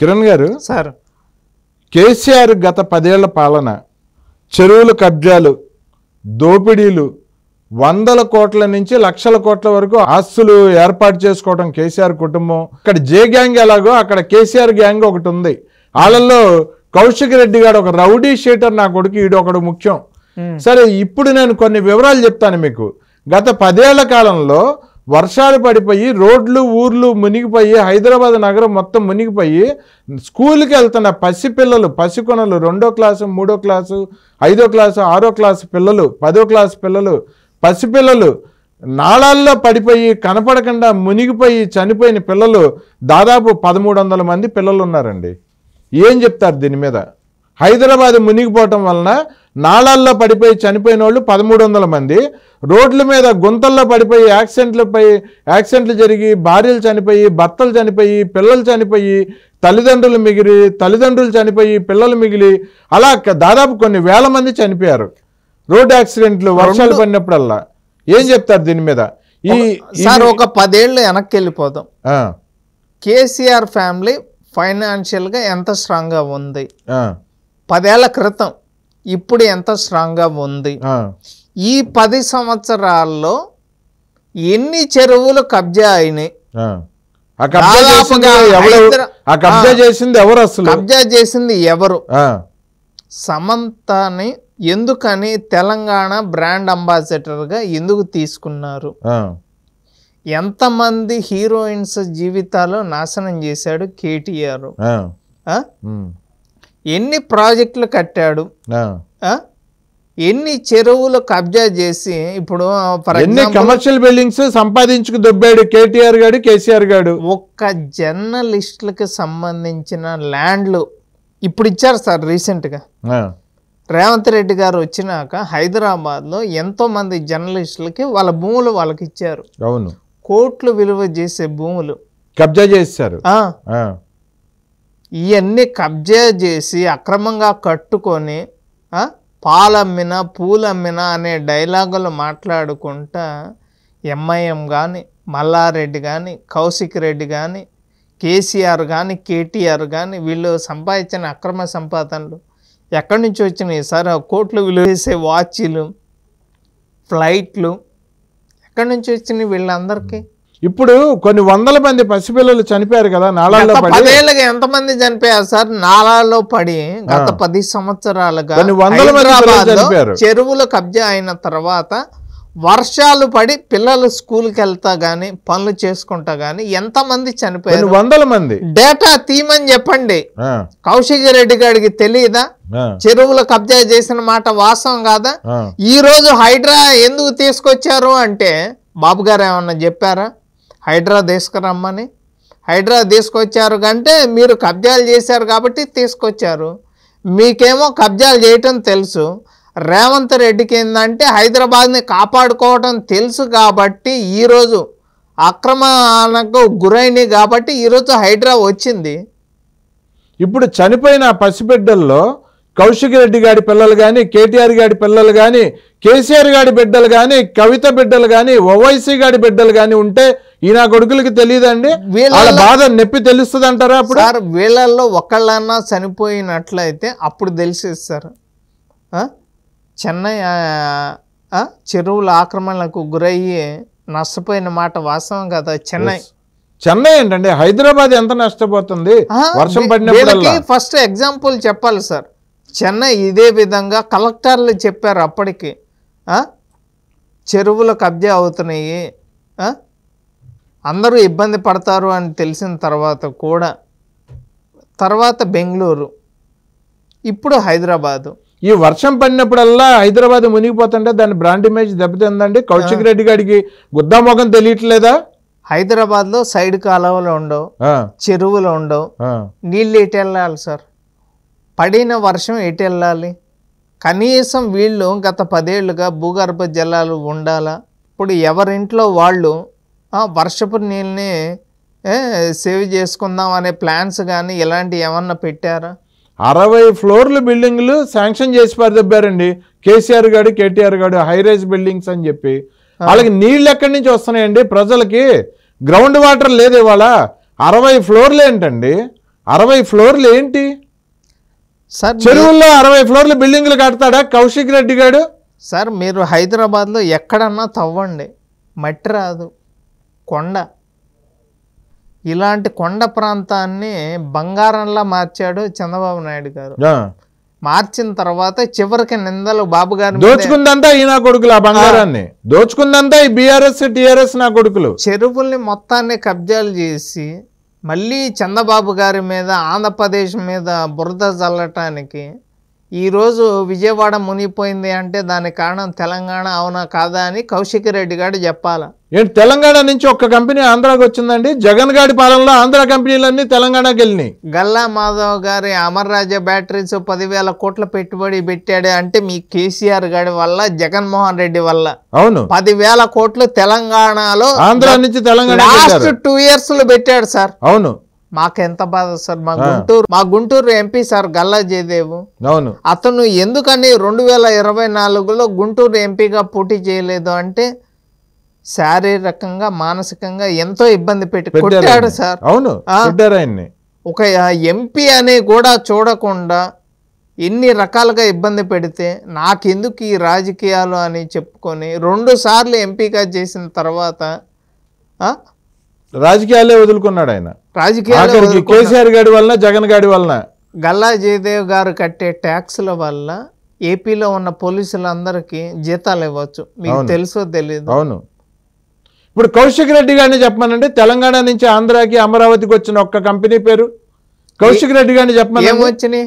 కిరణ్ గారు సార్ కేసీఆర్ గత పదేళ్ల పాలన చెరువులు కబ్జాలు దోపిడీలు వందల కోట్ల నుంచి లక్షల కోట్ల వరకు ఆస్తులు ఏర్పాటు చేసుకోవడం కేసీఆర్ కుటుంబం ఇక్కడ జే గ్యాంగ్ ఎలాగో అక్కడ కేసీఆర్ గ్యాంగ్ ఒకటి ఉంది వాళ్ళల్లో కౌశిక్ రెడ్డి గారు ఒక రౌడీ షీటర్ నా కొడుకు ఈడొకడు ముఖ్యం సరే ఇప్పుడు నేను కొన్ని వివరాలు చెప్తాను మీకు గత పదేళ్ల కాలంలో వర్షాలు పడిపోయి రోడ్లు ఊర్లు మునిగిపోయి హైదరాబాద్ నగరం మొత్తం మునిగిపోయి స్కూల్కి వెళ్తున్న పసిపిల్లలు పసికొనలు రెండో క్లాసు మూడో క్లాసు ఐదో క్లాసు ఆరో క్లాసు పిల్లలు పదో క్లాసు పిల్లలు పసిపిల్లలు నాళాల్లో పడిపోయి కనపడకుండా మునిగిపోయి చనిపోయిన పిల్లలు దాదాపు పదమూడు వందల మంది పిల్లలు ఉన్నారండి ఏం చెప్తారు దీని మీద హైదరాబాద్ మునిగిపోవటం వలన నాళాల్లో పడిపోయి చనిపోయిన వాళ్ళు పదమూడు వందల మంది రోడ్ల మీద గుంతల్లో పడిపోయి యాక్సిడెంట్లపై యాక్సిడెంట్లు జరిగి భార్యలు చనిపోయి భర్తలు చనిపోయి పిల్లలు చనిపోయి తల్లిదండ్రులు మిగిలి తల్లిదండ్రులు చనిపోయి పిల్లలు మిగిలి అలా దాదాపు కొన్ని వేల మంది చనిపోయారు రోడ్ యాక్సిడెంట్లు వర్షాలు పడినప్పుడల్లా ఏం చెప్తారు దీని మీద ఈ సార్ ఒక పదేళ్ళు వెనక్కి వెళ్ళిపోతాం కేసీఆర్ ఫ్యామిలీ ఫైనాన్షియల్గా ఎంత స్ట్రాంగ్గా ఉంది పదేళ్ల క్రితం ఇప్పుడు ఎంత స్ట్రాంగ్గా ఉంది ఈ పది సంవత్సరాల్లో ఎన్ని చెరువులు కబ్జా అయినాయి కబ్జా చేసింది ఎవరు అసలు కబ్జా చేసింది ఎవరు సమంతని ఎందుకని తెలంగాణ బ్రాండ్ అంబాసిడర్గా ఎందుకు తీసుకున్నారు ఎంతమంది హీరోయిన్స్ జీవితాలు నాశనం చేశాడు కేటీఆర్ ఎన్ని ప్రాజెక్టులు కట్టాడు ఎన్ని చెరువులు కబ్జా చేసి ఇప్పుడు ఎన్ని కమర్షియల్ బిల్డింగ్స్ సంపాదించుకు దొబ్బాడు కేటీఆర్ గాడు కేసీఆర్ గాడు ఒక్క జర్నలిస్టులకు సంబంధించిన ల్యాండ్లు ఇప్పుడు ఇచ్చారు సార్ రీసెంట్గా రేవంత్ రెడ్డి గారు వచ్చినాక హైదరాబాద్లో ఎంతోమంది జర్నలిస్టులకి వాళ్ళ భూములు వాళ్ళకి ఇచ్చారు అవును కోట్లు విలువ చేసే భూములు కబ్జా చేశారు ఇవన్నీ కబ్జా చేసి అక్రమంగా కట్టుకొని పాలమ్మిన పూలమ్మిన అనే డైలాగులు మాట్లాడుకుంటా ఎంఐఎం కానీ మల్లారెడ్డి కానీ కౌశిక్ రెడ్డి కానీ కేసీఆర్ కానీ కేటీఆర్ కానీ వీళ్ళు సంపాదించిన అక్రమ సంపాదనలు ఎక్కడి నుంచి వచ్చినాయి సార్ కోట్లు విలువ చేసే వాచ్లు ఫ్లైట్లు ఎక్కడి నుంచి వచ్చినాయి వీళ్ళందరికీ ఇప్పుడు కొన్ని వందల మంది పసిపిల్లలు చనిపోయారు కదా నాళాల్లో పదేళ్ళగా ఎంతమంది చనిపోయారు సార్ నాళాల్లో పడి గత పది సంవత్సరాలుగా కొన్ని వందల మంది చెరువులు కబ్జా అయిన తర్వాత వర్షాలు పడి పిల్లలు స్కూల్కి వెళ్తా గాని పనులు చేసుకుంటా గాని ఎంతమంది చనిపోయారు వందల మంది డేటా తీమని చెప్పండి కౌశిక రెడ్డి గారికి తెలియదా చెరువులు కబ్జా చేసిన మాట వాస్తవం కాదా ఈ రోజు హైడ్రా ఎందుకు తీసుకొచ్చారు అంటే బాబు గారు ఏమన్నా చెప్పారా హైడ్రా తీసుకురమ్మని హైడ్రా తీసుకొచ్చారు కంటే మీరు కబ్జాలు చేశారు కాబట్టి తీసుకొచ్చారు మీకేమో కబ్జాలు చేయటం తెలుసు రేవంత్ రెడ్డికి ఏంటంటే హైదరాబాద్ని కాపాడుకోవటం తెలుసు కాబట్టి ఈరోజు అక్రమాలకు గురైంది కాబట్టి ఈరోజు హైడ్రా వచ్చింది ఇప్పుడు చనిపోయిన పసిబిడ్డల్లో కౌశిక్ రెడ్డి గారి పిల్లలు కానీ కేటీఆర్ గారి పిల్లలు కానీ కేసీఆర్ గారి బిడ్డలు కానీ కవిత బిడ్డలు కానీ ఓవైసీ గారి బిడ్డలు కానీ ఉంటే ఈయన కొడుకులకి తెలియదండి వీళ్ళ బాధ నొప్పి తెలుస్తుంది అంటారా అప్పుడు సార్ వీళ్ళల్లో ఒకళ్ళన్నా చనిపోయినట్లయితే అప్పుడు తెలిసేది సార్ చెన్నై చెరువుల ఆక్రమణలకు గురయ్యి నష్టపోయిన మాట వాస్తవం కదా చెన్నై చెన్నై ఏంటండి హైదరాబాద్ ఎంత నష్టపోతుంది వర్షం పడినప్పుడు ఫస్ట్ ఎగ్జాంపుల్ చెప్పాలి సార్ చెన్నై ఇదే విధంగా కలెక్టర్లు చెప్పారు అప్పటికి చెరువులు కబ్జా అవుతున్నాయి అందరూ ఇబ్బంది పడతారు అని తెలిసిన తర్వాత కూడా తర్వాత బెంగళూరు ఇప్పుడు హైదరాబాదు ఈ వర్షం పడినప్పుడల్లా హైదరాబాద్ మునిగిపోతుంటే దాని బ్రాండ్ ఇమేజ్ దెబ్బతిందండి కౌశిక్ రెడ్డి గారికి గుద్దామోగం తెలియట్లేదా హైదరాబాద్లో సైడ్ కాలువలు ఉండవు చెరువులు ఉండవు నీళ్ళు ఎటెళ్ళాలి వెళ్ళాలి సార్ పడిన వర్షం ఎటు వెళ్ళాలి కనీసం వీళ్ళు గత పదేళ్లుగా భూగర్భ జలాలు ఉండాలా ఇప్పుడు ఎవరింట్లో వాళ్ళు వర్షపు నీళ్ళని సేవ్ చేసుకుందాం అనే ప్లాన్స్ కానీ ఇలాంటివి ఏమన్నా పెట్టారా అరవై ఫ్లోర్ల బిల్డింగ్లు శాంక్షన్ చేసి పరిదబ్బారండి కేసీఆర్ గారు కేటీఆర్ గారు హైరైజ్ బిల్డింగ్స్ అని చెప్పి వాళ్ళకి నీళ్ళు ఎక్కడి నుంచి వస్తున్నాయండి ప్రజలకి గ్రౌండ్ వాటర్ లేదు ఇవాళ అరవై ఫ్లోర్లు ఏంటండి అరవై ఫ్లోర్లు ఏంటి సార్ చెరువుల్లో అరవై ఫ్లోర్లు బిల్డింగ్లు కడతాడా కౌశిక్ రెడ్డి గారు సార్ మీరు హైదరాబాద్లో ఎక్కడన్నా తవ్వండి మట్టి రాదు కొండ ఇలాంటి కొండ ప్రాంతాన్ని బంగారంలా మార్చాడు చంద్రబాబు నాయుడు గారు మార్చిన తర్వాత చివరికి నిందలు బాబు గారు దోచుకుందంతా ఈ నా కొడుకులు ఆ బంగారాన్ని దోచుకుందంతా ఈ బీఆర్ఎస్ టిఆర్ఎస్ నా కొడుకులు చెరువుల్ని మొత్తాన్ని కబ్జాలు చేసి మళ్ళీ చంద్రబాబు గారి మీద ఆంధ్రప్రదేశ్ మీద బురద చల్లటానికి ఈరోజు విజయవాడ మునిగిపోయింది అంటే దాని కారణం తెలంగాణ అవునా కాదా అని కౌశిక్ రెడ్డి గారు చెప్పాలా ఏంటి తెలంగాణ నుంచి ఒక్క కంపెనీ ఆంధ్రాకి వచ్చిందండి జగన్ గారి పాలనలో ఆంధ్ర కంపెనీలన్నీ తెలంగాణకి వెళ్ళినాయి గల్లా మాధవ్ గారి రాజ బ్యాటరీస్ పదివేల కోట్ల పెట్టుబడి పెట్టాడు అంటే మీ కేసీఆర్ గారి వల్ల జగన్మోహన్ రెడ్డి వల్ల అవును పదివేల కోట్లు తెలంగాణలో ఆంధ్ర నుంచి తెలంగాణ లాస్ట్ టూ ఇయర్స్ లో పెట్టాడు సార్ అవును మాకెంత బాధ సార్ మా గుంటూరు మా గుంటూరు ఎంపీ సార్ గల్లా జయదేవ్ అవును అతను ఎందుకని రెండు వేల ఇరవై నాలుగులో గుంటూరు ఎంపీగా పోటీ చేయలేదు అంటే శారీరకంగా మానసికంగా ఎంతో ఇబ్బంది పెట్టి కొట్టాడు సార్ అవును ఒక ఎంపీ అని కూడా చూడకుండా ఎన్ని రకాలుగా ఇబ్బంది పెడితే నాకెందుకు ఈ రాజకీయాలు అని చెప్పుకొని రెండు సార్లు ఎంపీగా చేసిన తర్వాత రాజకీయాలే వదులుకున్నాడు ఆయన రాజకీయాలు కేసీఆర్ గాడి వలన జగన్ గారి వలన గల్లా జయదేవ్ గారు కట్టే ట్యాక్స్ల వల్ల ఏపీలో ఉన్న పోలీసులందరికీ జీతాలు ఇవ్వచ్చు మీకు తెలుసో తెలియదు అవును ఇప్పుడు కౌశిక్ రెడ్డి గారిని చెప్పమనండి తెలంగాణ నుంచి ఆంధ్రాకి అమరావతికి వచ్చిన ఒక్క కంపెనీ పేరు కౌశిక్ రెడ్డి గారిని చెప్పమని ఏమొచ్చినాయి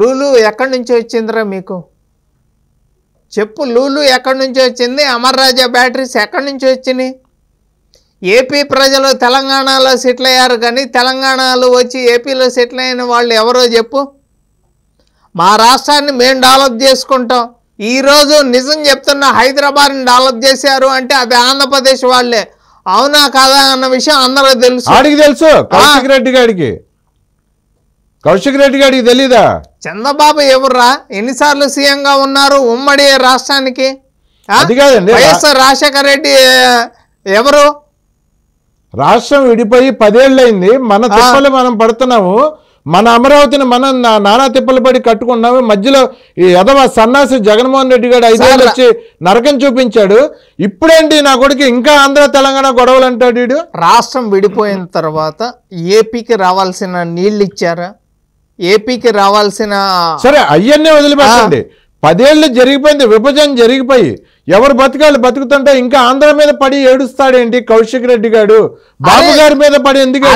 లూలు ఎక్కడి నుంచి వచ్చిందిరా మీకు చెప్పు లూలు ఎక్కడి నుంచి వచ్చింది అమర్రాజా బ్యాటరీస్ ఎక్కడి నుంచి వచ్చినాయి ఏపీ ప్రజలు తెలంగాణలో సెటిల్ అయ్యారు కానీ తెలంగాణలో వచ్చి ఏపీలో సెటిల్ అయిన వాళ్ళు ఎవరో చెప్పు మా రాష్ట్రాన్ని మేము డెవలప్ చేసుకుంటాం ఈరోజు నిజం చెప్తున్న హైదరాబాద్ని డెవలప్ చేశారు అంటే అది ఆంధ్రప్రదేశ్ వాళ్ళే అవునా కాదా అన్న విషయం అందరూ తెలుసు ఆడికి తెలుసు కౌశిక్ రెడ్డి గారికి కౌశిక్ రెడ్డి గారికి తెలీదా చంద్రబాబు ఎవర్రా ఎన్నిసార్లు సీఎంగా ఉన్నారు ఉమ్మడి రాష్ట్రానికి అది రాజశేఖర రెడ్డి ఎవరు రాష్ట్రం విడిపోయి పదేళ్ళైంది మన తిప్పలు మనం పడుతున్నాము మన అమరావతిని మనం నానా తిప్పలు పడి కట్టుకున్నాము మధ్యలో ఈ యదవ సన్నాసి జగన్మోహన్ రెడ్డి గారు ఐదేళ్ళు వచ్చి నరకం చూపించాడు ఇప్పుడేంటి నా కొడుకు ఇంకా ఆంధ్ర తెలంగాణ గొడవలు అంటాడు వీడు రాష్ట్రం విడిపోయిన తర్వాత ఏపీకి రావాల్సిన నీళ్ళు ఇచ్చారా ఏపీకి రావాల్సిన సరే అవన్నీ వదిలిపెట్టండి పదేళ్ళు జరిగిపోయింది విభజన జరిగిపోయి ఎవరు బతకాలి బతుకుతుంటే ఇంకా ఆంధ్ర మీద పడి ఏడుస్తాడేంటి కౌశిక్ రెడ్డి గారు బాబు గారి మీద పడి ఎందుకు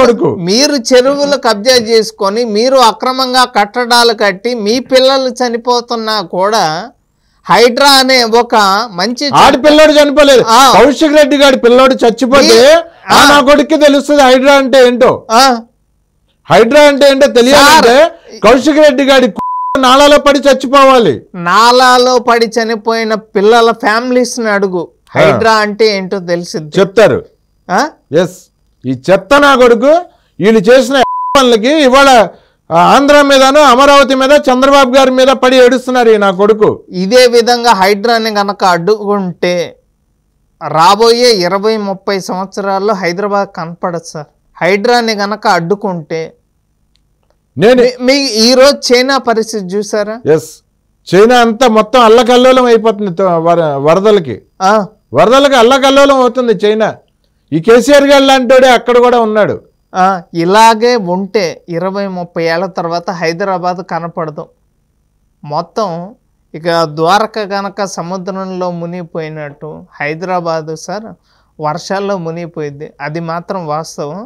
కొడుకు మీరు చెరువులు కబ్జా చేసుకొని మీరు అక్రమంగా కట్టడాలు కట్టి మీ పిల్లలు చనిపోతున్నా కూడా హైడ్రా అనే ఒక మంచి పిల్లోడు చనిపోలేదు కౌశిక్ రెడ్డి గారి పిల్లోడు చచ్చిపోతే నా కొడుకు తెలుస్తుంది హైడ్రా అంటే ఏంటో హైడ్రా అంటే ఏంటో తెలియాలంటే కౌశిక్ రెడ్డి గారి నాళాలో పడి చచ్చిపోవాలి నాలాలో పడి చనిపోయిన పిల్లల ఫ్యామిలీస్ ని అడుగు హైడ్రా అంటే ఏంటో తెలిసి చెప్తారు ఎస్ ఈ చెత్త నా కొడుకు వీళ్ళు చేసిన పనులకి ఇవాళ ఆంధ్ర మీదను అమరావతి మీద చంద్రబాబు గారి మీద పడి ఏడుస్తున్నారు నా కొడుకు ఇదే విధంగా హైడ్రాని గనక అడ్డుకుంటే రాబోయే ఇరవై ముప్పై సంవత్సరాల్లో హైదరాబాద్ కనపడదు సార్ హైడ్రాని గనక అడ్డుకుంటే నేను మీ ఈరోజు చైనా పరిస్థితి చూసారా ఎస్ చైనా అంతా మొత్తం అల్లకల్లోలం అయిపోతుంది వరదలకి వరదలకి అల్లకల్లోలం అవుతుంది చైనా ఈ కేసీఆర్ గారు లాంటి అక్కడ కూడా ఉన్నాడు ఇలాగే ఉంటే ఇరవై ముప్పై ఏళ్ళ తర్వాత హైదరాబాద్ కనపడదు మొత్తం ఇక ద్వారక గనక సముద్రంలో మునిగిపోయినట్టు హైదరాబాదు సార్ వర్షాల్లో మునిగిపోయింది అది మాత్రం వాస్తవం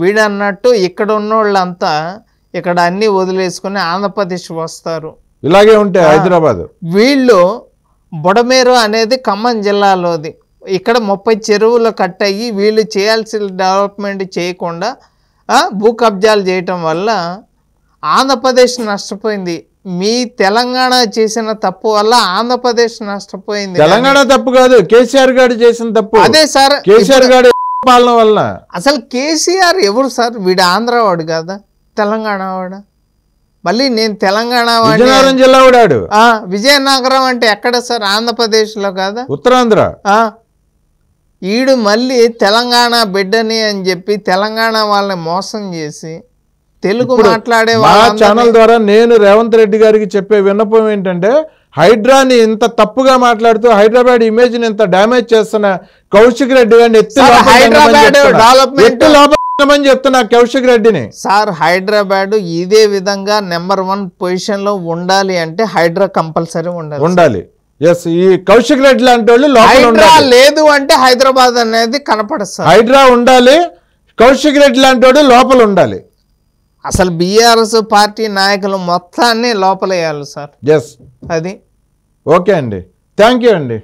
వీడన్నట్టు ఇక్కడ ఉన్నోళ్ళంతా ఇక్కడ అన్ని వదిలేసుకుని ఆంధ్రప్రదేశ్ వస్తారు ఇలాగే ఉంటాయి హైదరాబాద్ వీళ్ళు బుడమేరు అనేది ఖమ్మం జిల్లాలోది ఇక్కడ ముప్పై చెరువులు కట్ అయ్యి వీళ్ళు చేయాల్సిన డెవలప్మెంట్ చేయకుండా భూ కబ్జాలు చేయటం వల్ల ఆంధ్రప్రదేశ్ నష్టపోయింది మీ తెలంగాణ చేసిన తప్పు వల్ల ఆంధ్రప్రదేశ్ నష్టపోయింది తెలంగాణ తప్పు కాదు కేసీఆర్ గారు చేసిన తప్పు అదే సార్ కేసీఆర్ గారు పాలన వల్ల అసలు కేసీఆర్ ఎవరు సార్ వీడు ఆంధ్రవాడు కదా తెలంగాణ వాడు మళ్ళీ నేను తెలంగాణ విజయనగరం జిల్లా వాడాడు విజయనగరం అంటే ఎక్కడ సార్ ఆంధ్రప్రదేశ్లో కాదా ఉత్తరాంధ్ర ఈడు మళ్ళీ తెలంగాణ బిడ్డని అని చెప్పి తెలంగాణ వాళ్ళని మోసం చేసి తెలుగు మాట్లాడే ఛానల్ ద్వారా నేను రేవంత్ రెడ్డి గారికి చెప్పే విన్నపం ఏంటంటే హైడ్రాని ఇంత తప్పుగా మాట్లాడుతూ హైదరాబాద్ ఇమేజ్ ని ఇంత డ్యామేజ్ చేస్తున్న కౌశిక్ రెడ్డి గారిని ఎత్తి హైదరాబాద్ డెవలప్మెంట్ అని చెప్తున్నా కౌశిక్ రెడ్డిని సార్ హైదరాబాద్ ఇదే విధంగా నెంబర్ వన్ పొజిషన్ లో ఉండాలి అంటే హైడ్రా కంపల్సరీ ఉండాలి ఉండాలి ఎస్ ఈ కౌశిక్ రెడ్డి లాంటి వాళ్ళు లేదు అంటే హైదరాబాద్ అనేది కనపడదు హైడ్రా ఉండాలి కౌశిక్ రెడ్డి లాంటి వాడు లోపల ఉండాలి అసలు బీఆర్ఎస్ పార్టీ నాయకులు మొత్తాన్ని లోపలేయాలి సార్ ఎస్ అది ఓకే అండి థ్యాంక్ యూ అండి